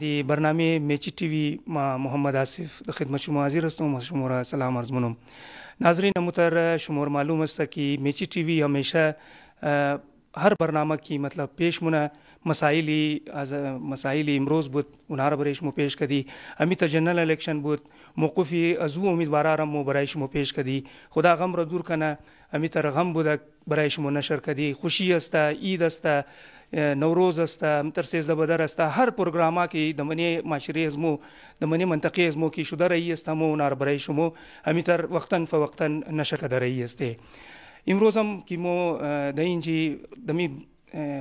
دی برنامه میچ ټي وي محمد آصف د خدمت شما حاضر هستم و شما را سلام عرض می‌کنم ناظرین محتر شما معلوم است که میچ ټي وي همیشه هر برنامه کی مطلب پیش مونه مسائلی از مسائلی امروز بود اونها را برای شما پیش کردی امیت جنرال الیکشن بود موقفی از او امیدوارا مو برای شما پیش کردی خدا غم را دور کنه امیت غم بود برای شما نشر کردی خوشی است عید است نوروز است ترسیز د بدر است هر پروګراما کې د منی معاشري ازمو د منی منطقي ازمو کې شوده رہی استمو نار برای شمو همیتر وقتن فوقتن نشکه درې است امروز هم کې مو د انجی دمی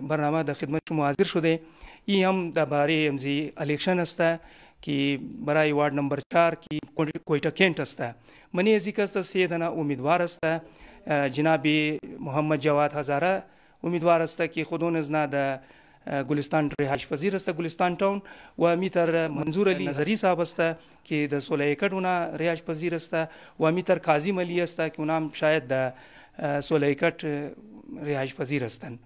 برنامه د خدمت شما حاضر شده ای هم د باره امزی الیکشن استه کی برای وارد نمبر 4 کی کوئٹہ کینٹ استه منی ذکر است سیدنا امیدوار استه جناب محمد جواد هزاره امیدوار است که خودون از نه در گلستان رهایش پذیر است گلستان تاون و میتر منظور علی نظری صاحب است که د سوله کټونه رهایش پذیر است و میتر کاظم علی است که اونام شاید د سوله کټ رهایش پذیر هستند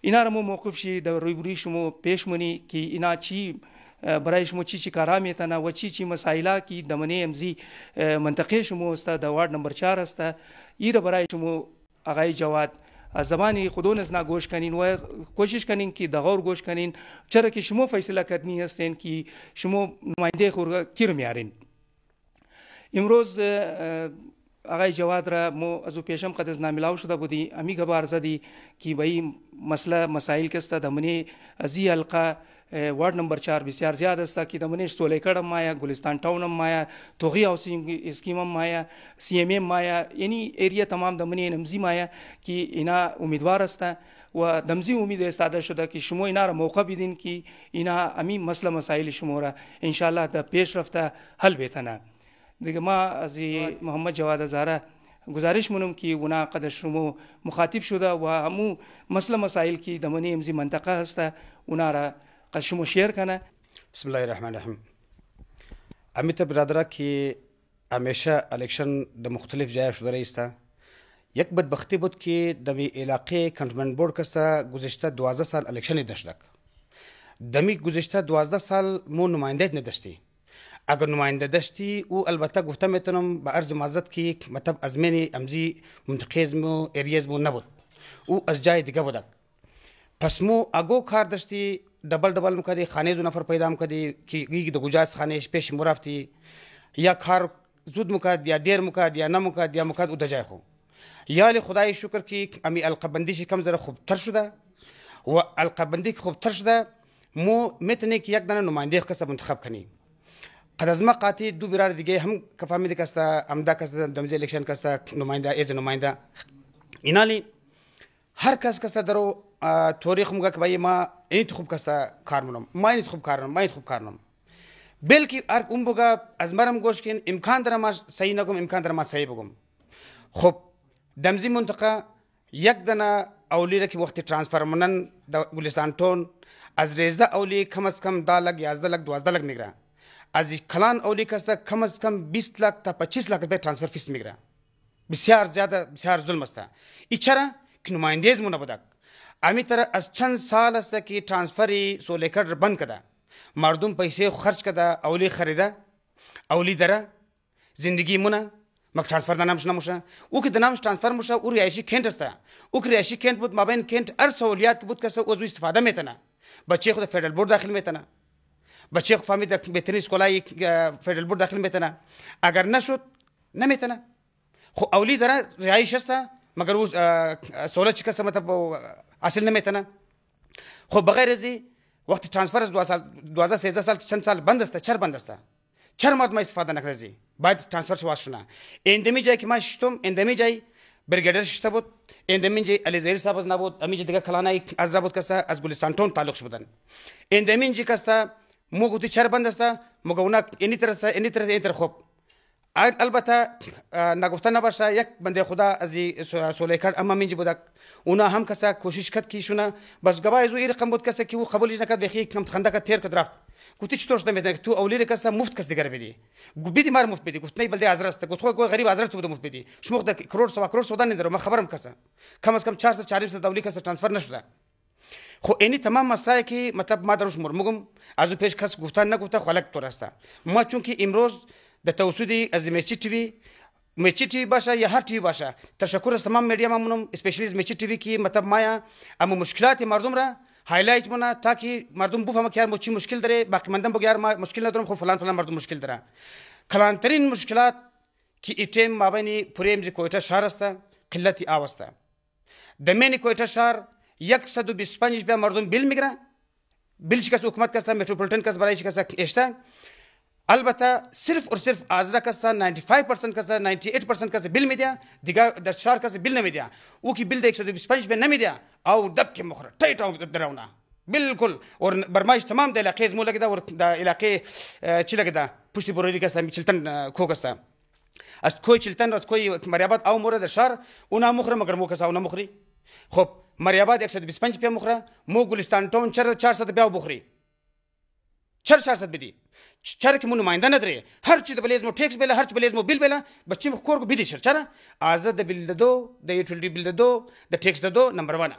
اینا رمو موقف شي د روبري شمو پېشمنی کې اینا چی برای شمو چی چی کارا میته نه وچی چی مسایلا کی دمنې امزي منطقې شمو است د وارد نمبر 4 است ایره برای شمو اغای جواد از زبانی خودونز ناگوش کنین و کوشش کنین که دغور گوش کنین چرا که شما فیصله کردنی هستین که شما نماینده خود کیر میارین امروز آقای جواد را مو از او پیشم قد از نامیلاو شده بودی امی گبار زدی که به این مسئله مسائل کسته دمنی ازی حلقه وارد نمبر 4 بسیار زیاد است که دمنش سولیکړم مایا ګلستان ټاونم مایا توغي او اسکیمم مایا سی ام ام مایا یعنی ایریا تمام دمنې نمزی مایا کی انا امیدوار استه و دمزی امید استاده شده که شما اینا را موقع بیدین که اینا امی مسئله مسائل شما را انشاءالله در پیش رفته حل بیتنه دیگه ما از محمد جواد زاره گزارش مونم که اونا قدر شما مخاطب شده و همو مسئله مسائل که دمنی امزی منطقه هسته اونا را قد شما شعر کنه بسم الله الرحمن الرحیم امیت برادر که همیشه الیکشن در مختلف جای شده است یک بدبختی بود که در علاقه کنتمنت بورد کسا گذشته 12 سال الیکشن داشتک دمی گذشته 12 سال مو نماینده نداشتی اگر نماینده داشتی او البته گفته میتونم به عرض معذرت که مطلب از من امزی منطقه مو اریز مو نبود او از جای دیگه بودک پس مو اگو کار داشتی دبل دبل مکدی خانه زو نفر پیدا مکدی کی گی د گجاز خانه پیش مرفتی یا کار زود مکد یا دیر مکد یا نمکد یا مکد او دجای خو یا له خدای شکر کی امی القبندی شي کم زره خوب تر شده و القبندی خوب تر شده مو متنه کی یک دنه نماینده کس منتخب کنی قد از ما قاطی دو برار دیگه هم کفامی کس امدا کس دمج الیکشن کس نماینده ایز نماینده اینالی هر کس که درو تاریخ میگه که ما این خوب کس کار منم ما این خوب کار ما این خوب کار منم بلکه هر اون بگه از مرم گوش کن امکان داره ما صحیح نگم امکان داره ما صحیح بگم خب دمزی منطقه یک دنه اولی را که وخت ترانسفر منن د ګلستان ټون از ریزه اولی کم از کم دا لګ یازده لګ دوازده لګ میګره از کلان اولی کسه کم از کم 20 لک تا 25 لک روپے ترانسفر فیس میګره بسیار زیاده بسیار ظلم است اچره knümayendeyiz muna budak. Amitara az çand sal asta ki transferi solekar band kada. مردم پیسې خرج کده اولی خریده اولی دره زندگی مونه مګ ترانسفر د نامش نموشه او کې د نامش ترانسفر موشه او ریاشي کینټ استه او کې ریاشي کینټ بود مابین کینټ ار سہولیات بود کسه او استفاده میتنه بچي خو د فدرال بورډ داخل میتنه بچي خو فهمید د بهترین سکولای فدرال بورډ داخل میتنه اگر نشود نمیتنه خو اولی دره ریایش استه مگر اوس سوله چې قسمه ته اصل نه میتنه خو بغیر زی وخت ترانسفر 2000 سال 2013 سال چند سال بند است چر بند است چر مرد ما استفاده نکرده زی باید ترانسفر شو واشونه اندمی جای که ما شتم اندمی جای برگردر شته بود اندمین جی الیزیر صاحب از نبود امی جی دیگه کلانای از بود کسا از گلستان تون تعلق شدن اندمین جی کسا مو گوتی چر بند است مو گونا اینی ترسه اینی ترسه اینی تر خوب البته نگفتن نباشه یک بنده خدا از سوله کرد اما من بودک اونا هم کسا کوشش کرد که شونه بس گبا از این رقم بود کسا که او قبولش نکرد بخی کم خنده کرد تیر کرد رفت گفتی چطورش نمیدن تو اولی کسا مفت کس دیگر بدی بدی مار مفت بدی گفت نه بلده ازرست گفت خو غریب ازرست بده مفت بدی شما کرور سوا کرور سودا نداره من خبرم کسا کم از کم 400 400 دولی کسا ترانسفر نشده خو اینی تمام مسئله که مطلب ما دروش مرمگم از پیش کس گفتن نگفته خلق تو راسته ما چون که امروز د توسودي ازمچي ټي وي مچی ټي باشه یا هر ټي باشه تشکر از تمام میډیا ممنون اسپیشلیز مچی ټي وی کی مطلب مایا امو مشکلات مردم را هایلایت مونه تاکي مردم بفهمه که چی مشکل داره باقی مندم بگه ما مشکل ندارم خب فلان فلان مردم مشکل داره کلانترین مشکلات که ایتم مابین پریم جی کویتا شهر است قلت آب است دمینی کویتا شهر 125 به مردم بیل میگیره بیل شکست حکومت کسا متروپولیتن کس برای شکست اشته البته صرف و صرف azra kasa 95% kasa 98% kasa bil media diga da şar kasa bil ne media o ki bil de 125 ben ne media او دب کې مخره ټیټ او درونه بالکل اور برمایش تمام د علاقې زموږ لګدا ور د علاقې چې لګدا پښتي بوري کسا میچلتن کوګستا از کوی چلتن از کوی مریابات او مور د شار اونها مخره مگر مو کسا اونها مخري خب مریابات 125 په مخره مو ګلستان ټاون 400 په بخري چر سیاست بدی چر کې مو نماینده نه درې هر چې د بلیز مو ټیکس بیل هر چې بلیز مو بیل بیل بچي مو کور کو بيدي شر چر آزاد بیل ددو د یوټیلیټی بیل ددو د ټیکس ددو نمبر 1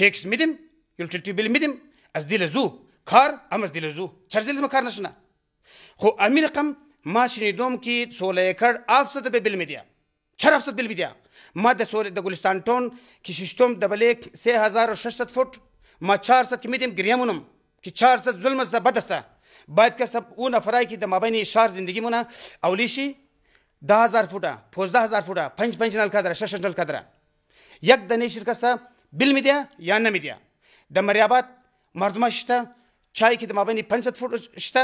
ټیکس میدم یوټیلیټی بیل میدم از دې لزو کار امز دې لزو چر دې لزم کار نشنه خو امین رقم ما شنیدوم کې سولې کړ افسد به بیل میډیا چر افسد بیل میډیا ما د سولې د ګلستان ټون کې ششتم د بلیک 3600 فټ ما 400 کې میدم ګریمونم که چهار څه ظلم څه بده څه باید که او نفرای که د مابین شهر زندگی مونه اولی شي ده هزار فوټه پوزده هزار فوټه پنج پنج نل کادره شش نل کادره یک دنې شرکه څه بل می دی یا نه می دی د مریابات مردمه شته چای کې د مابین 500 فوټ شته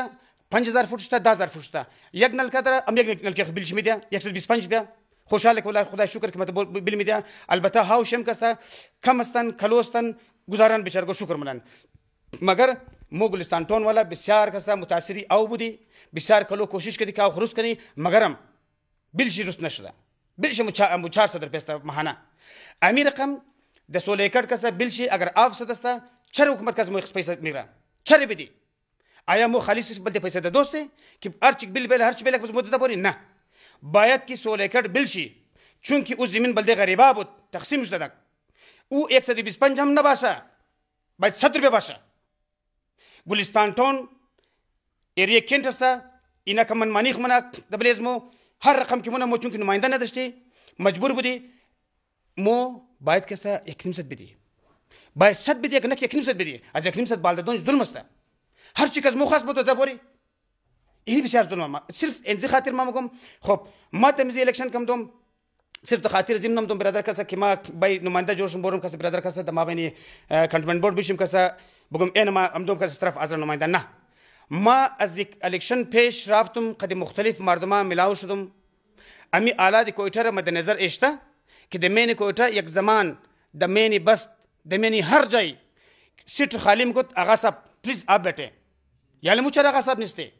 5000 فوټ شته 10000 فوټ شته یک نل کادره ام یک نل کې بل شي می دی 125 بیا خوشاله کوله خدای شکر کې مته بل می دی البته هاو شم کسه کمستان کلوستان گزاران بچرګو شکر منن مگر مو گلستان تون والا بسیار کسا متاثری او بودی بسیار کلو کوشش کردی که خروس کنی مگرم بلشی رست نشده بلشی مچار صدر پیستا ماهانه امی رقم د سولیکټ کسا بلشی اگر آف صدستا چر حکومت کس مو اخس پیسا میره چر بدی آیا مو خالی صرف بلده پیسا ده دوسته که ارچک بل بل هرچ بلک بس مدده بوری نه باید که سولیکټ بلشی چونکی او زمین بلده غریبا بود تقسیم شده دک او 125 هم نباشه باید 100 روپیه باشه ګلستانټون ایریا کینټستا اینکه من مانیخ منه د بلیزمو هر رقم کې مونږ مو چونکی نماینده نه دشتي مجبور بودی مو باید کسا اکنیم ست بدی باید ست بدی اگه نکه اکنیم ست بدی از اکنیم ست بالدادونش ظلم است هر چی که از مو خواست بود دبوری اینی بسیار ظلم ما صرف انزی خاطر ما میگم خب ما تمیزی الیکشن کم دوم صرف د خاطر زم نم دوم برادر کسا که ما بای نماینده جوشم بورم کسا برادر کسا د ما بین کنټمنټ بورډ بشیم کسا بگم این ما هم دوم کسی طرف از نماینده نه ما از یک الکشن پیش رفتم قد مختلف مردم ملاو شدم امی آلا دی کویتر مد نظر اشته که د مینی کویتر یک زمان د مینی بست د مینی هر جای سیټ خالی مکت آغا صاحب پلیز آپ بیٹھے یال مو چر آغا صاحب نسته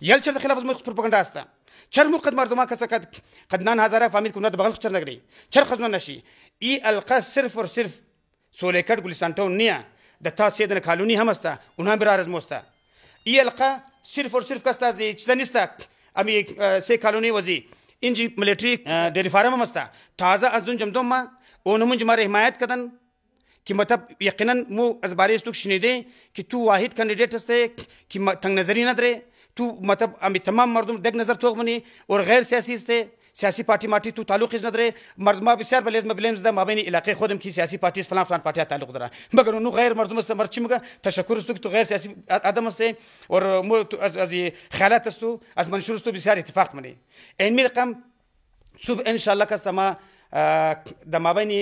یال چر د خلاف زموږ پروپاګاندا استه چر مو قد مردما کسه قد قدنان هزاره فامیل کو نه د بغل چر نګری چر خزنه نشي ای القا صرف اور صرف سولیکټ ګلستان ټاون نه Data Seden Kanuni Hamasta, Unamiraz Mosta. ILK, صرف اور صرف کستا زی چتنستا امی سه کالونی وزی انجی ملټری ډری فارم مستا تازه ازون جمدوم ما اونمون جمار حمایت کدن کی مطلب یقینا مو از بارے استوک شنیدے کی تو واحد کینڈیڈیٹ ہستے کی تنگ نظری نہ درے تو مطلب امی تمام مردم دگ نظر توغ منی اور غیر سیاسی ہستے سیاسي پارټي ماټي تو تعلق نه درې مردما بسیار بلیز مبلیمز د مابین علاقې خودم کی سیاسي پارټي فلان فلان پارټي تعلق درا مگر نو غیر مردم سے مرچمگا تشکر استو تو غیر سیاسی آدم سے اور از از خیالات استو از منشور استو بسیار اتفاق منی این می رقم صبح ان شاء الله کسما د مابینی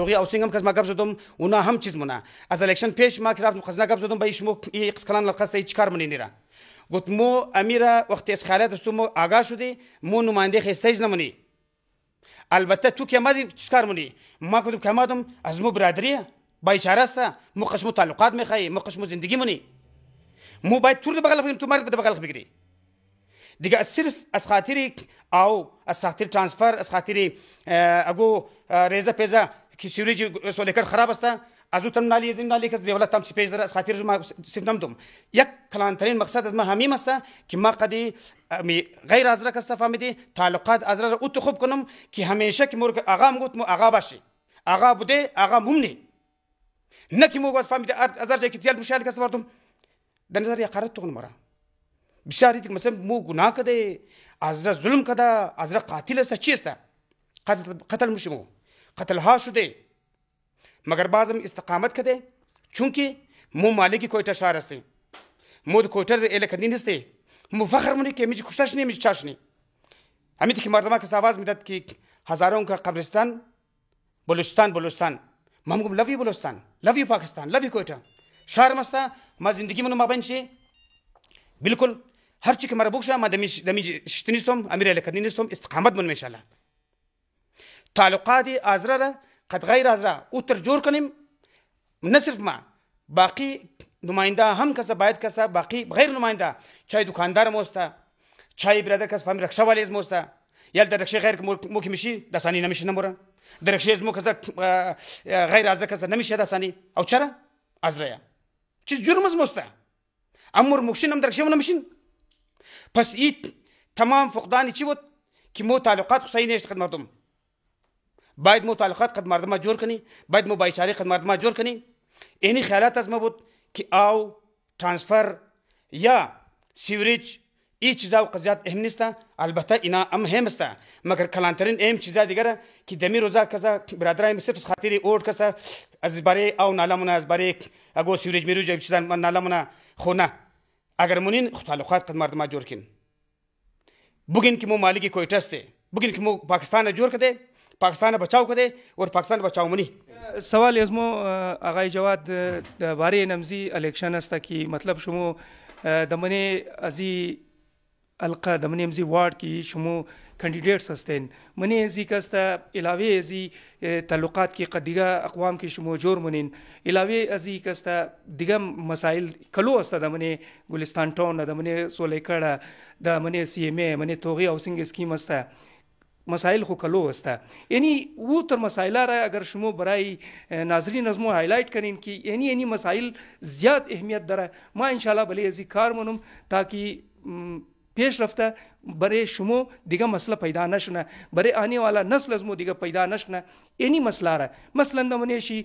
توغی او سنگم کس ما قبض دم اونا هم چیز مونه از الیکشن پیش ما کراف مخزنه قبض دم به ایشمو ای قسکلان لقسته هیچ کار منی نیره گفت مو امیر وقتی از خالت است مو آگاه شدی مو نماینده خستیز نمونی البته تو که مدی چیکار مونی ما کدوم که مادم از مو برادریه بیچاره است مو قشمو تعلقات میخوای مو قشمو زندگی مونی مو باید تو رو بغل بگیریم تو مرد به بغل بگیری دیگه صرف از خاطر او از خاطر ترانسفر از خاطر اگو ریزه پیزه کی سیوریج سولیکر خراب است azutun nalizm nalikes devlet tam sipej deres hatir juma sifnamdum. Yak kalantarin maksat az ma hamim asta ki ma qadi mi gayr azra kas tafamidi taluqat azra ut khub kunum ki hamesha ki mur agam gut mu agabashi. Aga bude aga mumni. نكي موجود فهم دي أرض أزار جاي كتير مشاهد كسر بردم ده نظر يقارد تون مرا بشاري تك مثلا مو جناة كده أزرا ظلم كده أزرا قاتل استا چی استا قتل قتل مشمو قتل ها شده مگر بعض هم استقامت کده چونکی مو مالکی کویټه شهر استی مو د کویټه اله کدین استی مو فخر مونږ کې میچ کوشش نه میچ چاشنی همین کی مردما کس आवाज میداد کی هزاروں کا قبرستان بلوچستان بلوچستان ما موږ لوی بلوچستان لوی پاکستان لوی کویټه شهر مستا ما زندگی مونږ ما بنشي بالکل هر چی که مربوط شم ما دمیش دمیش شتنیستم امیر اله کدین استم استقامت مون ان شاء الله تعلقات ازره قد غیر از را او تر جور کنیم نه صرف ما باقی نماینده هم کسا باید کسا باقی غیر نماینده چای دکاندار موستا چای برادر کس فهم رکشه والی از موستا یل در رکشه غیر مو کی میشی دسانی نمیشه نموره در رکشه از مو کسا غیر از کسا نمیشه دسانی او چرا از را چیز جرم از موستا امور مکشین هم در رکشه نمیشین پس این تمام فقدانی چی بود که مو تعلقات حسینی است خدمت مردم باید متعلقات قد مردمه جور کنی باید مباشره قد مردمه جور کنی اینی خیالات از ما بود که آو ترانسفر یا سیوریج ای چیزا و قضیات اهم نیسته البته اینا هم هم است مگر کلانترین اهم چیزا دیگره که دمی روزا کسا برادرای می صرف خاطر اور کسا از باره او نالمونه از باره اگو سیوریج میروج چیزا نالمونه خو نه اگر مونین تعلقات قد مردمه جور کین بگین که مو مالکی کویټه است بگین که مو پاکستان جوړ کده پاکستان بچاو کده ور پاکستان بچاو منی سوال از مو آقای جواد باره نمزی الیکشن است کی مطلب شما دمنه ازی القا دمنه امزی وارد کی شما کاندیدیټس هستین منی ازی کاستا علاوه ازی تعلقات کې قدیګه اقوام کې شمو جوړ منین علاوه ازی کاستا دغه مسائل کلو استه د منی ګلستان ټاون د منی سولې کړه د منی سی ایم ای منی توغي هاوسینګ سکیم استه مسائل خو کلو هسته یعنی او تر مسائل را اگر شما برای ناظرین از ما هایلایت کنین که یعنی یعنی مسائل زیاد اهمیت داره ما انشالله بله ازی کار منم تاکه پیش رفته برای شما دیگه مسئله پیدا نشنه برای آنی والا نسل از مو دیگه پیدا نشنه اینی مسئله را مثلا نمونه شی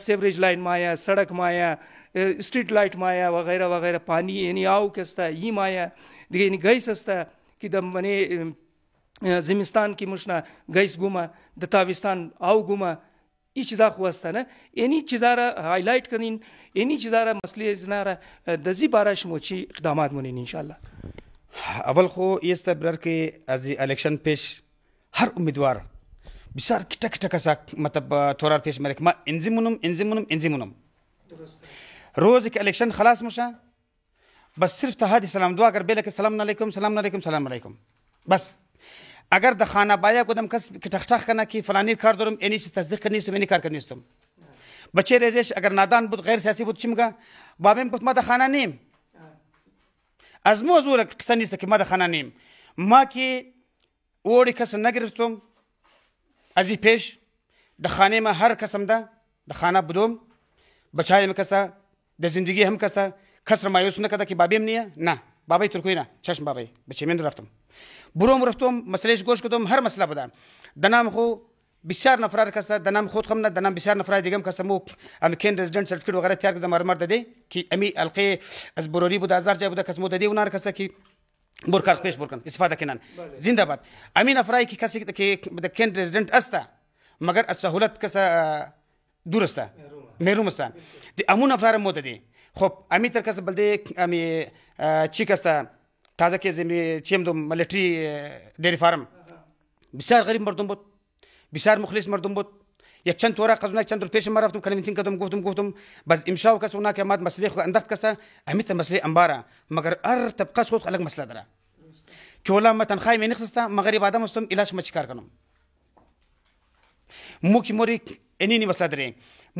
سیوریج لائن مایا سڑک مایا سٹریٹ لائٹ مایا وغیره وغیره پانی یعنی آو کستا یی مایا دیگه یعنی گیس استا که د منه زمستان کې مشنا گیس گوما د تاوستان او گوما این چیزا خواسته نه اینی چیزا را هایلایت کنین اینی چیزا را مسئله زنا را دزی باره شما چی اقدامات مونین انشالله اول خو ایست برر که از الیکشن پیش هر امیدوار بسیار کتا کتا کسا مطلب تورار پیش مرک ما انزی مونم انزی مونم انزی مونم روزی که الیکشن خلاص مشه بس صرف تا حد سلام دعا کر بیلک سلام علیکم سلام علیکم سلام علیکم بس اگر د خانه بایا کدام کس کټخټخ کنه کی فلانی کار دارم اینی چیز تصدیق نیستم اینی کار کنیستم بچه رزش اگر نادان بود غیر سیاسی بود چیمگا بابم گفت ما د خانه نیم از موضوع قصه نیست که ما د خانه نیم ما که وری کس نگرفتم از این پیش د خانه ما هر کسم ده د خانه بدوم بچایم کسه د زندگی هم کسه کس را مایوس نکده که بابیم نیه نه بابای ترکوینا چشم بابای به چمن رفتم بروم رفتم مسئلهش گوش کردم هر مسئله بودم دنام خو بسیار نفرار کسا دنام خود خم نه دنام بسیار نفرار دیگم کسا مو امریکن رزیدنت سرټیفیکټ وغیرہ تیار کړم مرمر ده کی امی القی از بروری بود ازار جای بود کس مو ده دی ونار کسا کی برکار پیش برکن استفاده کنن زنده باد امین افرای کی کسی کی د کن رزیدنت استا مگر از سهولت کسا دورسته مېروم استا د امون افرار مو ده دی خب امي تر کس بلدې امي چې کسته تازه کې زمي چیم دو ملټري ډيري فارم بسیار غریب مردم بود بسیار مخلص مردم بود یک چند ورق از اونها چند رو پیش من رفتم کنوینسینگ کردم گفتم گفتم باز امشا و کس اونها که آمد مسئله خود انداخت کسا امیت مسئله انبارا مگر ار طبقه خود خلق مسئله داره که ولا ما تنخواهی می نخصستم مغرب آدم هستم علاش ما چیکار کنم مو کې موري اني مسله درې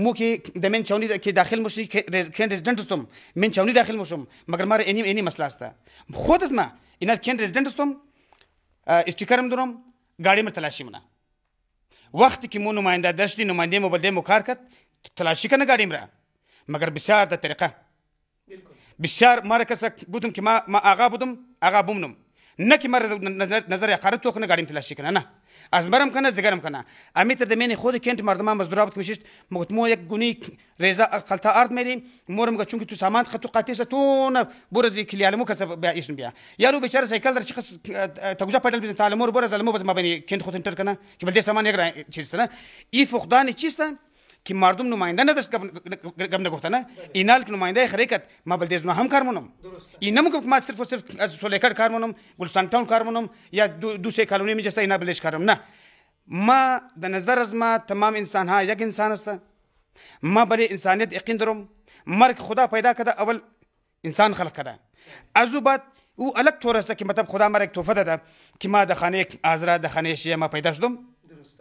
مو کې د من چونی کې داخل مو شي کین ریزیدنت سوم من چونی داخل مو شم مګر مار اني اني مسله استه خود اسما ان کین ریزیدنت سوم استیکرم درم ګاډي مر تلاشي مونه وخت کې مو نماینده دشتي نماینده مو بلده مو کار کت تلاشي کنه ګاډي مر مګر بسیار د طریقه بسیار مار کسک بودم کې ما ما آغا بودم آغا بومنم نه کې مر نظر نظر قرت توخنه ګاډي تلاشي کنه نه از برم کنه از دیگرم کنه امی تر دمین خود کنت مردمان مزدورا بود میشیشت مگت مو یک گونی ریزا قلتا ارد میریم مورم گفت چونکی تو سامان خطو قاتیس تو برز کلیالمو کس بیا اسم بیا یارو بیچاره سایکل در چخص تگوجا پدل بیز تعلمور برز علمو بز ما بنی کنت خود انتر کنه که بلدی سامان یک چیز نه ای فقدان چیسته که مردم نماینده نداشت گم نگفته نه اینال که نماینده حرکت ما بلدیز هم کار مونم این نمیگم که ما صرف و صرف از سولیکر کار مونم گلستان تاون کار مونم یا دو, دو سه کالونی میجسته اینا بلش کارم نه ما د نظر از ما تمام انسان ها یک انسان است ما برای انسانیت یقین دارم مرگ خدا پیدا کرده اول انسان خلق کرده از او بعد او الک طور است که مطلب خدا مرا یک توفه داده که ما د خانه ازرا د خانه شیه ما پیدا شدم درست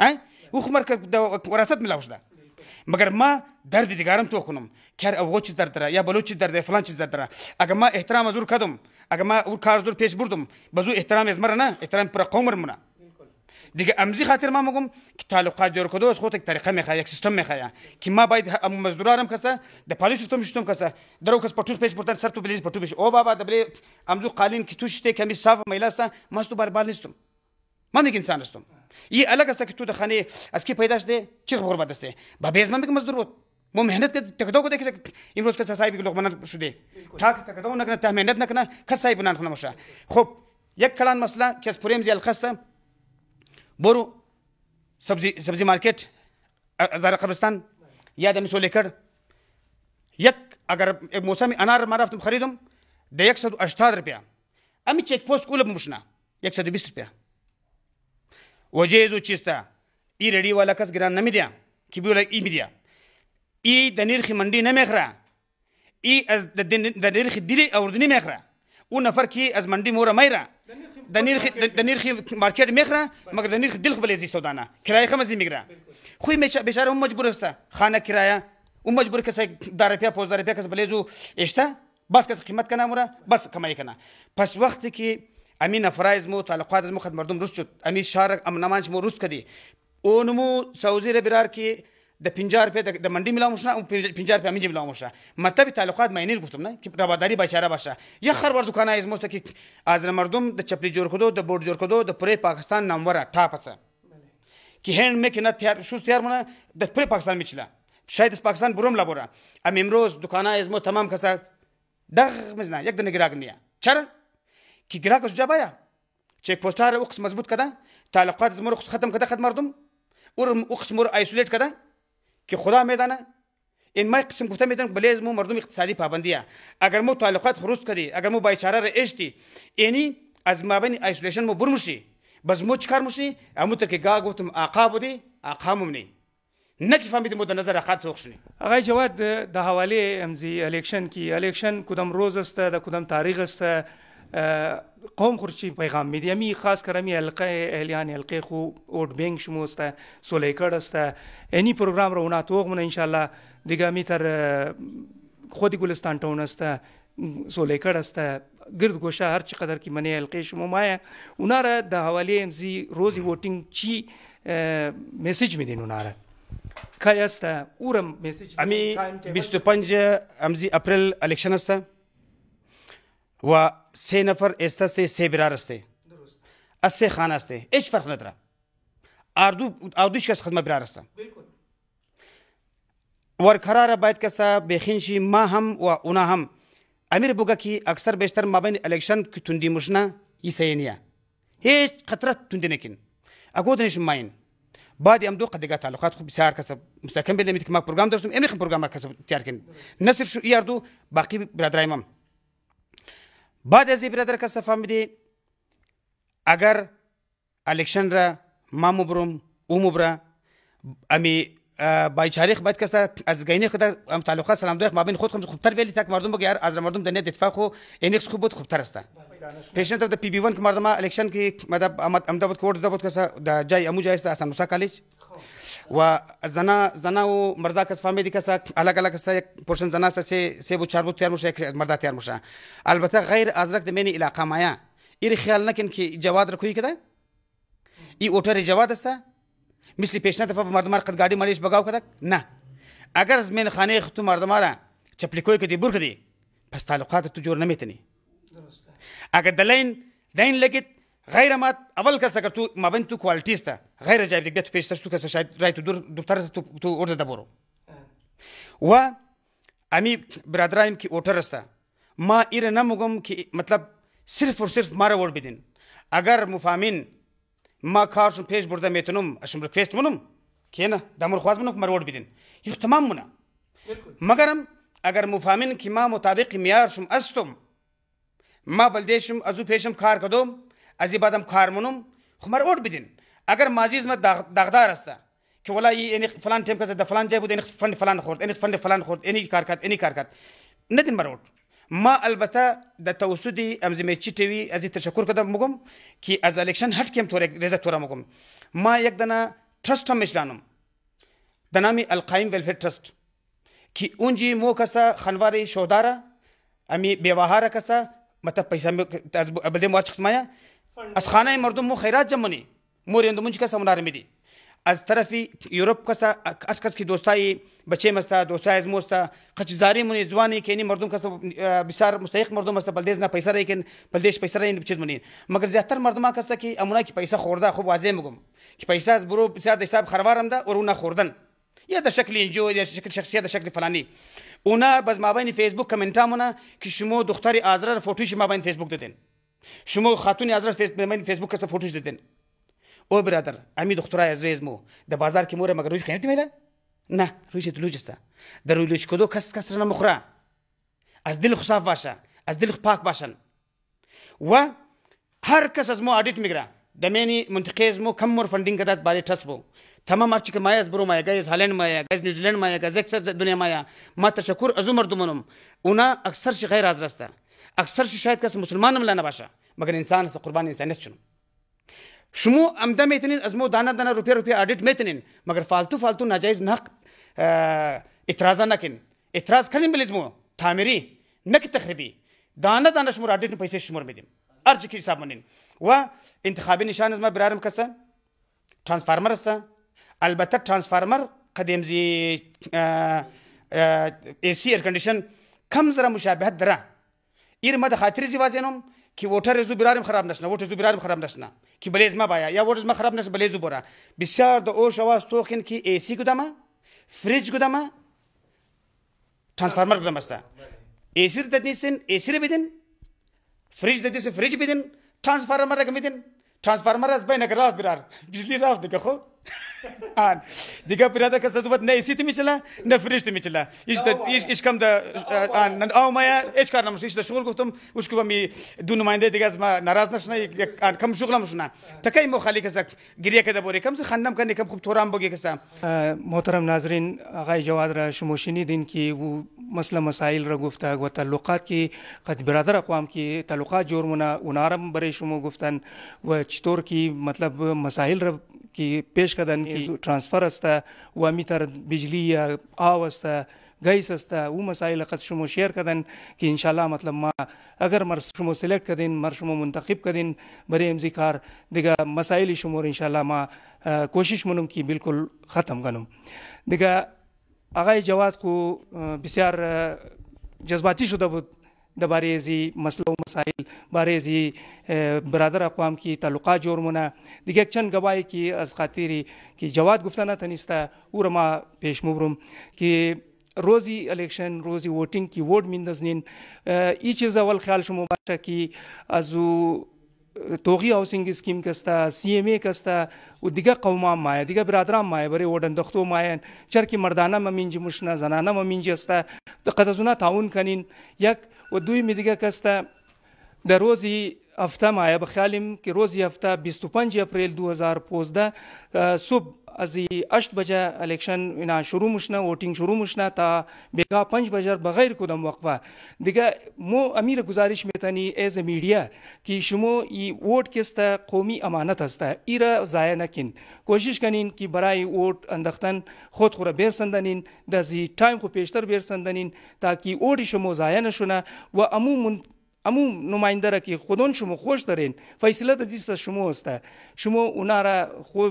او خمر د وراثت ملاو شده مگر ما درد دیگرم تو خونم کر او چی درد داره یا بلو چی درد فلان چیز درد داره اگر ما احترام زور کدم اگر ما او کار زور پیش بردم بزو احترام از مر نه احترام پر قومر منه دیگه امزی خاطر ما میگم که تعلقات جور کدو از خود یک طریقه میخواه یک سیستم میخواه که ما باید ام مزدورارم کسه د پالیش شتم شتم کسه درو کس پټوخ پیش پورتن سر تو بلیز پټو بش او بابا دبل امزو قالین کی توشته کمی صاف میلاسته مستو بر بال نیستم من یک انسان هستم İyi alakası kötü de hani aski paydaş de çık gurbet de. Ba bezmem bir mazdur वो मेहनत के तकदो को देखे इमरोज का साहिब लोग बना शुदे ठाक तकदो न करना मेहनत न करना खस साहिब बनान खुना मशा खूब एक कलान मसला केस पुरेम जियल खस्ता बोरो सब्जी सब्जी मार्केट हजारा कब्रिस्तान याद हम सो लेकर एक अगर एक मौसम अनार मारा तुम खरीदम दे एक सौ अष्ठारह रुपया अमी चेक पोस्ट कुल मुशना एक सौ बीस रुपया وجيزو چستا ای رډي والا کس ګران نمي دیا کی بيول ای مي دیا ای د نرخ منډي نه مخره ای از د نرخ دلی او دني مخره او نفر کی از منډي موره مېره د نرخ د نرخ مارکیټ مخره مګر د نرخ دل خپل زی سودانه کرایه خمه زی مګره خو می بشاره مجبور هسته خانه کرایه او مجبور کس دار روپیا پوز دار روپیا کس بلیزو اشته بس کس قیمت کنه مره بس کمای کنه پس وخت کې امین افرایز مو تعلقات مو خدمت مردم روس شد امین شارک ام نمانش مو روس کدی اونمو سعودي ربرار کې د 50 روپے د منډي ملاو مشنه او 50 روپے امین ملاو مشنه مطلب تعلقات مې نه غوښتم نه چې رابرداري بچاره باشه یا خر ور دکانه از موست کې از مردم د چپلی جوړ کدو د بورډ جوړ کدو د پرې پاکستان ناموره ټاپسه کې هند مې کنه تیار شو تیار مونه د پرې پاکستان میچلا شاید از پاکستان بروم لابوره ام امروز دکانه از مو تمام کسا دغ مزنه یک د نگراګنیه چره ki Irak cebaya. Çekpoçları o kısmı mazbut kada. Talakat zmur kısmı khatam kada khat mardum. Ur o kısmı isolate kada. Ki khuda meydana. ان ما قسم گفتم میدن بلیز مو مردم اقتصادی پابندیه اگر مو تعلقات خروج کری اگر مو بایچاره را اشتی یعنی از مابین ایسولیشن مو برمشی بس مو چکار مشی امو تر که گا گفتم آقا بودی آقا ممنی نه کی فهمیدم مو د نظر اخات توښنی هغه جواد د حواله امزي الیکشن کی الیکشن کوم روز است د کوم تاریخ است قوم خورشي پیغام می دیمي خاص کرمي حلقه اعلان حلقه خو اوټ بینګ شموسته سولې کړسته اني پروګرام رونه توغ من ان شاء الله دګه می تر خودي ګلستان ټونسته سولې کړسته گرد گوشه هر چی قدر کی منی حلقه شمو ما اوناره د حواله ام زی روزي ووټینګ چی میسج می دین اوناره काय असतं उरम मेसेज आम्ही वीस ते पंच आमची एप्रिल इलेक्शन असतं و سه نفر استسته سه برار استه درست از سه خانه استه هیچ فرق نداره اردو اردوش کس خدمت برار استه بالکل ورقرار باید کسا بخین شي ما هم و اونا هم امیر بوگا کی اکثر بیشتر مابین الیکشن کی توندی مشنا یسینیا هیچ قطره توندی نکین اگو دنش ماین بعد ام دو قدگا تعلقات خوب بسیار کسب مستحکم بلمیت که ما پروگرام داشتم امری خم پروگرام کسب تیار کن نصف شو یاردو باقی برادرای مام بعد از برادر که سفهم بده اگر الیکشن را ما مبرم او مبره امی بای تاریخ بعد کسا از گینه خود هم تعلقات سلام دوخ مابین خود خود خوبتر بیلی تک مردم بگیار از مردم دنیا دفاع خو انکس خوب بود خوبتر است پیشن طرف د پی بی 1 که مردما الیکشن کې مدد امداد کوټ د بود کسا د جای امو جای است اسان موسی کالج و زنا زنا و مردا کس فهمیدی کس الگ الگ کس پرشن زنا سه سه بو چار بو تیار مشه مردا تیار مشه البته غیر ازرق د منی علاقه مایا ایری خیال نکن که جواد را کوی کده ای اوتر جواد است مثل پیشنه دفعه مردمار قد گاډي مریش بگاو کده نه اگر از من خانه ختو مردمارا چپلیکوی کدی بور کدی پس تعلقات تو جور نمیتنی درسته اگر دلین دین لګیت غیر ما اول کس اگر تو ما بین تو کوالیتیست غیر جایب دیگه تو پیشتر تو کس شاید رای تو دور دورتر تو تو اورده دبرو و امی برادرایم کی اوتر است ما ایر نمگم که مطلب صرف و صرف ماره ور بدین اگر مفامین ما کارشون پیش برده میتونم اشم ریکوست مونم که نه دمر خواست مونم مر ور بدین یخ تمام مونه مگرم اگر مفامین که ما مطابق میارشم استم ما بلدیشم ازو پیشم کار کدم Azibadam karmunum Xumar or bilin. Eğer mazi hizmet dağdar ise ki ola yani falan temkaza da falan caybudu yani fendi falan xord yani fendi falan xord yani karkat yani karkat. Nedin marot? ما البته د توسدي امزمه چی ټي وي از تشکر کوم مګم کی از الیکشن هټ کیم تور رزه تور مګم ما یک دنا ټرست هم اعلانم د نامي القائم ویلفیر ټرست کی اونجی مو کسا خنواري شودارا امي بيوهاره کسا مته پیسې از بلې مارچ خسمایا از خانه مردم مو خیرات جمعنی موریند منچ کس منار میدی از طرف یورپ کس از کس کی دوستای بچه مستا دوستای از موستا قچزاری من زوانی کینی مردم کس بسیار مستحق مردم است بلدیز نه پیسې لیکن بلدیش پیسې نه بچید منین مګر زیاتر مردما کس کی امونه کی پیسې خورده خو واځي مګم کی پیسې از برو بسیار د حساب خروارم ده ورونه خوردن یا د شکل انجو یا شکل شخصیت د شکل فلانی اونا بز مابین فیسبوک کامنتامونه کی شما دختر آزرا فوتوش مابین فیسبوک دادین Şumu hatun yazır Facebook'a sa fotoş dedin. O birader, ami doktora yazrez mu. Da bazar ki mure magar ruj kaynet mela? نه رویش دلوج است در رویش کدو کس کس را مخره از دل خصاف باشه از دل پاک باشن و هر کس از مو آدیت میگره دمینی منطقه از مو کم مور فندینگ کدات باری تس بو تمام هرچی که مایا از برو مایا گای از هالند مایا گای از نیوزیلند مایا گای از اکثر دنیا مایا ما تشکر از مردمونم اونا اکثر شی غیر از راسته اکثر şu şayet kesin Müslümanım lan başa. Magar insan ise kurban insaniyet çunum. Şumu amda metinin azmo dana dana rupiye rupiye audit metinin. Magar faltu faltu nacaiz nak itiraza nakin. İtiraz kanin bilizmo. Tamiri. Nakit tahribi. Dana dana şumur audit paysa şumur medim. Arciki hesap menin. و انتخابي نشان از ما برارم کسه ترانسفارمر است البته ترانسفارمر قدیم زی ای سی ایر کنډیشن کم زره مشابهت دره irmada hatirizi vazenum ki voter zu birarim xarab nashna voter zu birarim xarab nashna ki belez ma baya ya voter ma xarab nash belez bora bisar da o shavas tokin ki AC gudama fridge gudama transformer gudama sta AC de dedin AC bidin fridge dedin fridge bidin transformer gudama bidin transformer az bayna graf birar bizli raf de ko An. Diga pirada kasatı ne isi timiçila e. e. e. ne friş timiçila. İşte iş iş kamda an avmaya hiç karnamış işte şugul guftum uşku bami du numayende diga azma naraz naşna an kam şuglamışna. Takay mo khali kasak giriye kada bore kam se khannam kan kam khub toram boge kasa. Muhterem nazirin ağay Jawad ra şumoşini din ki bu مسله مسائل را گفتگ و تعلقات کی قد برادر اقوام کی تعلقات جرمونه اونارم برای شما گفتن و چطور کی مطلب مسائل را که پیش کردن که ترانسفر است و میتر بجلی یا آب است گیس است او مسائل قد شما شیر کردن که انشالله مطلب ما اگر مر شما سلیکت کردین مر شما منتخب کردین برای امزی کار دیگه مسائل شما رو انشالله ما کوشش منم که بالکل ختم کنم دیگه آقای جواد خو بسیار جذباتی شده بود د بارې زی مسله او مسائل بارې زی برادر اقوام کی تعلقات جرمونه دیگه چند گواهی کی از خاطری کی جواد گفتنه تنیستا او ما پیش مبرم کی روزی الیکشن روزی ووټینګ کی ووټ میندزنین ای چیز اول خیال شمو باشه کی ازو توغی هاوسینگ اسکیم کستا سی ام ای کستا و دیگه قوما مایا دیگه برادران مایا برای وردن دختو ماین چرکی مردانه ممینجی مشنا زنانه ممینجی استا قدزونا تاون کنین یک و دوی می دیگه کستا در روزی هفته مایا بخیالیم که روزی هفته 25 اپریل 2015 صبح از 8 بجه الیکشن اینا شروع مشنه ووټینګ شروع مشنه تا بیگا 5 بجه بغیر کدام وقفه دیگه مو امیر گزارش میتنی از میڈیا که شما ای ووٹ کستا قومی امانت است ایرا ضایع نکین کوشش کنین که برای ووٹ اندختن خود خورا برسندنین د زی ټایم خو پیشتر برسندنین تاکي ووټ شمو ضایع نشونه و عموما امو نمایندره که خودون شما خوش دارین فیصله دیست شما است شما اونا را خو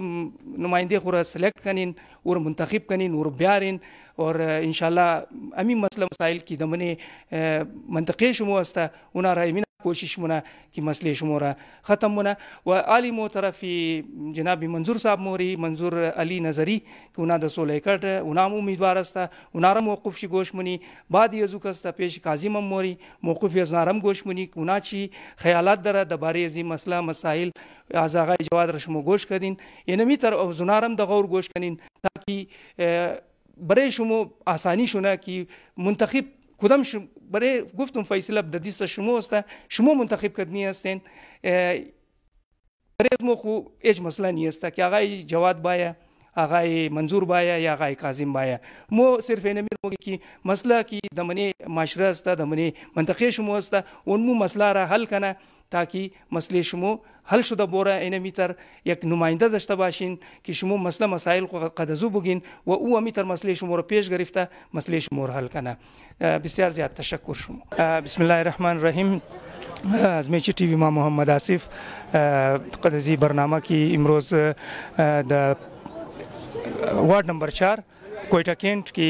نماینده خود را سلیکت کنین اور منتخب کنین اور بیارین اور ان شاء الله امی مسئله مسائل کی دمنه منطقه شما است اونا را امین کوشش مونه کې مسلې شموره ختم مونه و عالی مو طرفی جناب منظور صاحب موري منظور علي نظری کې اونا د سولې کټ اونا امیدوار استا اونا رم موقف شي گوشمنی بعد یزو کستا پیش کاظم موري موقف یزنارم گوشمنی اونا چی خیالات در د بارے ازي مسله مسائل ازاغه جواد رشمو گوش کدین ینمی تر او زنارم د غور گوش کنین تاکي برای شما آسانی شونه که منتخب کدام برای گفتم فیصله به دست شما است شما منتخب کردنی هستین برای ما خو هیچ مسئله نیست که آقای جواد بایا آقای منظور بایا یا آقای کاظم بایا مو صرف اینمی موږ کی مسله کی دمنه معاشره است دمنه منطقه شما است اون مو مسله را حل کنه Taki mesele şumu hal şuda bora ene mitar yak numayinde daşta başin ki şumu mesele masail qadazu bugin ve u mitar mesele şumu ra peş garifta mesele şumu hal kana. Bisyar ziyat teşekkür şumu. Bismillahirrahmanirrahim. از میچ ټي وي ما محمد آصف قدزي برنامه کې امروز د وارد نمبر 4 کوئټه کینټ کی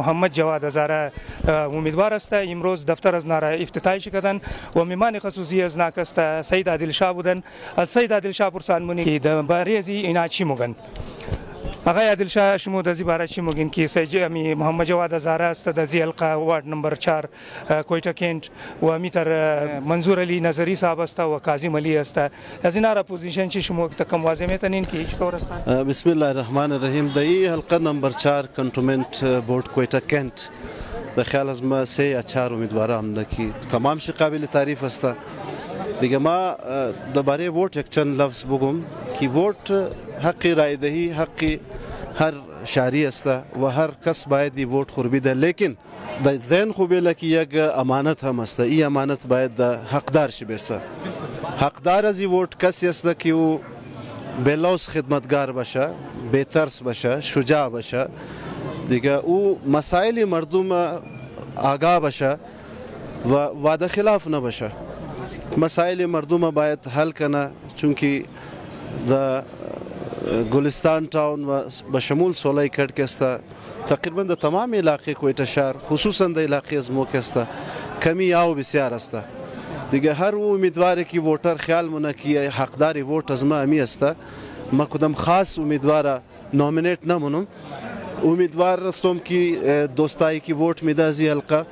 محمد جواد هزاره امیدوار است امروز دفتر از نارا افتتاح شدن و میمان خصوصی از ناکست سید عادل شاه بودن از سید عادل شاه پرسان مونی کی د باریزی ایناچی مگن آقای عادل شاه شمودزی барачи мугин ки сайҷи ами муҳаммад ҷавад азара аста дази алқа вард номбар 4 койта кент ва митар манзур али назари саҳаб аста ва казим али аста аз инара позишн чи шумо такам вазеъ метанин ки читор аста бисмиллаҳи раҳмани раҳим даи алқа номбар 4 кантумент борд койта кент در خیال از ما سه یا چهار امیدواره هم دکی تمام شی قابل تعریف است دیگه ما درباره ووٹ یک چند لفظ بگم که ووٹ حق رای دهی حق هر شهری است و هر کس باید دی ووٹ خور بده لیکن د ذهن خو به لکه یک امانت هم است این امانت باید دا حقدار شي برسه حقدار از ووٹ کسی است که او بلوس خدمتگار باشه بهترس باشه شجاع باشه دیگه او مسائل مردم آگاه بشه و وعده خلاف نباشه مسائل مردم باید حل کنه چونکی د گلستان ټاون و بشمول سولای کټ کېسته تقریبا د تمام علاقې کوټه شهر خصوصا د علاقې زمو کېسته کمی او بسیار استه دیگه هر او امیدوار کی ووټر خیال مونږ کی حقدار ووټ از ما امی استه ما کوم خاص امیدواره نومینیټ نمونم امیدوار هستم که دوستایی که ووت میده از حلقه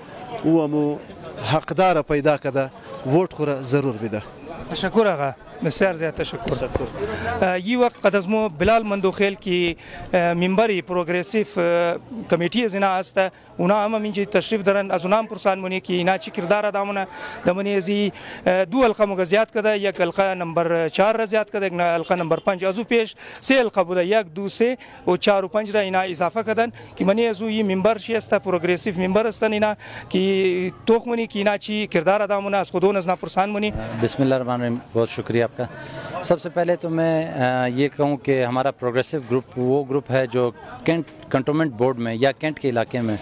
او همو حقدار پیدا کده ووت خوره ضرور بده تشکر آقا بسیار زیات تشکر یی وقت قدزمو بلال مندوخیل ki e, minbari progresif e, komitiye zina asta una ama minci teşrif deren az unam pursan muni ki inaçi kirdar adamına damani zi e, du halka mugaziyat kada yak halka number 4 raziyat kada yak halka number 5 azu peş se halka buda yak du se o 4 5 ra ina izafa kadan ki mani azu yi minbar şi asta progresif minbar asta ina ki toh muni ki inaçi kirdar adamına az khudun azna pursan muni Bismillahirrahmanirrahim बहुत शुक्रिया آپ کا سب سے پہلے تو میں یہ کہوں کہ ہمارا پروگریسو گروپ وہ گروپ ہے جو کینٹ کنٹونمنٹ بورڈ میں یا کینٹ کے علاقے میں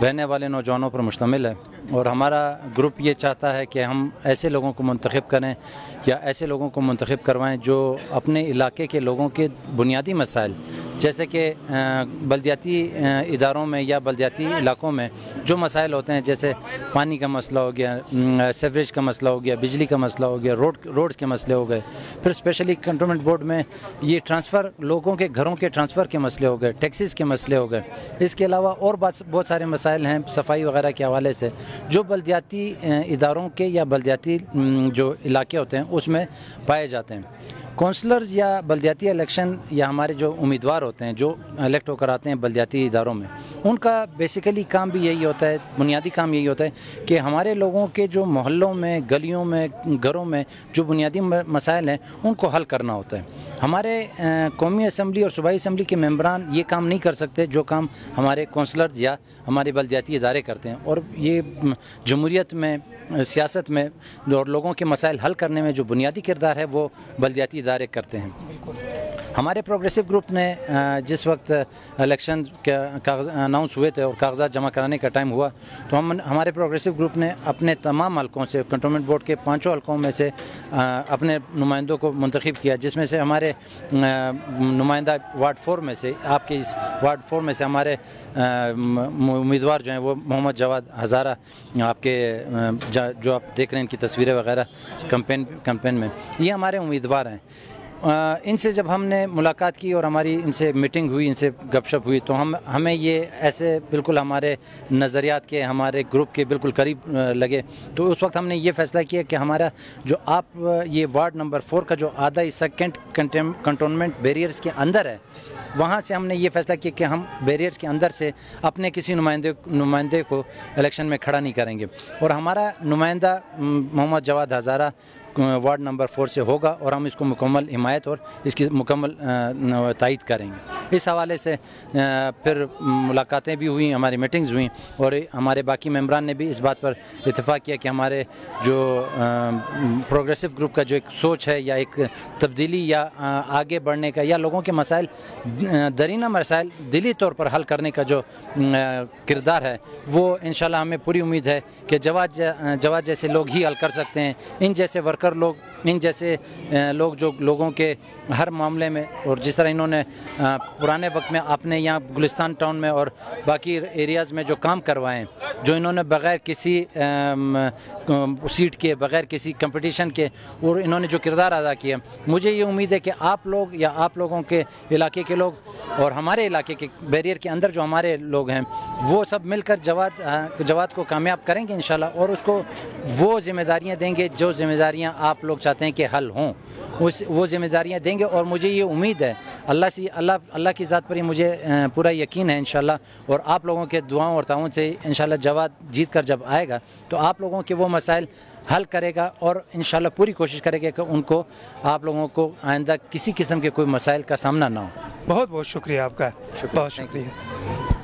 بہنے والے نوجوانوں پر مشتمل ہے اور ہمارا گروپ یہ چاہتا ہے کہ ہم ایسے لوگوں کو منتخب کریں یا ایسے لوگوں کو منتخب کروائیں جو اپنے علاقے کے لوگوں کے بنیادی مسائل جیسے کہ بلدیاتی اداروں میں یا بلدیاتی علاقوں میں جو مسائل ہوتے ہیں جیسے پانی کا مسئلہ ہو گیا سیوریج کا مسئلہ ہو گیا بجلی کا مسئلہ ہو گیا روڈ روڈز کے مسئلے ہو گئے پھر اسپیشلی کنٹرومنٹ بورڈ میں یہ ٹرانسفر لوگوں کے گھروں کے ٹرانسفر کے مسئلے ہو گئے ٹیکسیز کے مسئلے ہو گئے اس کے علاوہ اور بہت سارے مسائل ہیں صفائی وغیرہ کے حوالے سے جو بلدیاتی اداروں کے یا بلدیاتی جو علاقے ہوتے ہیں اس میں پائے جاتے ہیں کونسلرز یا بلدیاتی الیکشن یا ہمارے جو امیدوار ہوتے ہیں جو الیکٹ ہو کر آتے ہیں بلدیاتی اداروں میں ان کا بیسیکلی کام بھی یہی ہوتا ہے بنیادی کام یہی ہوتا ہے کہ ہمارے لوگوں کے جو محلوں میں گلیوں میں گھروں میں جو بنیادی مسائل ہیں ان کو حل کرنا ہوتا ہے ہمارے قومی اسمبلی اور صوبائی اسمبلی کے ممبران یہ کام نہیں کر سکتے جو کام ہمارے کونسلرز یا ہمارے بلدیاتی ادارے کرتے ہیں اور یہ جمہوریت میں سیاست میں اور لوگوں کے مسائل حل کرنے میں جو بنیادی کردار ہے وہ بلدیاتی ادارے کرتے ہیں ہمارے پروگریسو گروپ نے جس وقت الیکشن کاغذ اناؤنس ہوئے تھے اور کاغذات جمع کرانے کا ٹائم ہوا تو ہم ہمارے پروگریسو گروپ نے اپنے تمام حلقوں سے کنٹرومنٹ بورڈ کے پانچوں حلقوں میں سے اپنے نمائندوں کو منتخب کیا جس میں سے ہمارے نمائندہ وارڈ فور میں سے آپ کے اس وارڈ فور میں سے ہمارے امیدوار جو ہیں وہ محمد جواد ہزارہ آپ کے جو آپ دیکھ رہے ہیں ان کی تصویریں وغیرہ کمپین کمپین میں یہ ہمارے امیدوار ہیں ان سے جب ہم نے ملاقات کی اور ہماری ان سے میٹنگ ہوئی ان سے گپ شپ ہوئی تو ہم ہمیں یہ ایسے بالکل ہمارے نظریات کے ہمارے گروپ کے بالکل قریب لگے تو اس وقت ہم نے یہ فیصلہ کیا کہ ہمارا جو آپ یہ وارڈ نمبر فور کا جو آدھا سیکنڈ کنٹونمنٹ بیریئرز کے اندر ہے وہاں سے ہم نے یہ فیصلہ کیا کہ ہم بیریئرز کے اندر سے اپنے کسی نمائندے نمائندے کو الیکشن میں کھڑا نہیں کریں گے اور ہمارا نمائندہ محمد جواد ہزارہ وارڈ نمبر فور سے ہوگا اور ہم اس کو مکمل حمایت اور اس کی مکمل تائید کریں گے اس حوالے سے پھر ملاقاتیں بھی ہوئیں ہماری میٹنگز ہوئیں اور ہمارے باقی ممبران نے بھی اس بات پر اتفاق کیا کہ ہمارے جو پروگریسو گروپ کا جو ایک سوچ ہے یا ایک تبدیلی یا آگے بڑھنے کا یا لوگوں کے مسائل درینہ مسائل دلی طور پر حل کرنے کا جو کردار ہے وہ انشاءاللہ ہمیں پوری امید ہے کہ جواد جیسے لوگ ہی حل کر سکتے ہیں ان جیسے ورکر کر لوگ ان یعنی جیسے لوگ جو لوگوں کے ہر معاملے میں اور جس طرح انہوں نے پرانے وقت میں اپنے یہاں گلستان ٹاؤن میں اور باقی ایریاز میں جو کام کروائے جو انہوں نے بغیر کسی سیٹ کے بغیر کسی کمپٹیشن کے اور انہوں نے جو کردار ادا کیا مجھے یہ امید ہے کہ آپ لوگ یا آپ لوگوں کے علاقے کے لوگ اور ہمارے علاقے کے بیریئر کے اندر جو ہمارے لوگ ہیں وہ سب مل کر جواد جواد کو کامیاب کریں گے انشاءاللہ اور اس کو وہ ذمہ داریاں دیں گے جو ذمہ داریاں آپ لوگ چاہتے ہیں کہ حل ہوں اس وہ ذمہ داریاں دیں گے اور مجھے یہ امید ہے اللہ سے اللہ اللہ کی ذات پر ہی مجھے پورا یقین ہے انشاءاللہ اور آپ لوگوں کے دعاؤں اور تعاون سے انشاءاللہ جواد جواب جیت کر جب آئے گا تو آپ لوگوں کے وہ مسائل حل کرے گا اور انشاءاللہ پوری کوشش کرے گا کہ ان کو آپ لوگوں کو آئندہ کسی قسم کے کوئی مسائل کا سامنا نہ ہو بہت بہت شکریہ آپ کا بہت شکریہ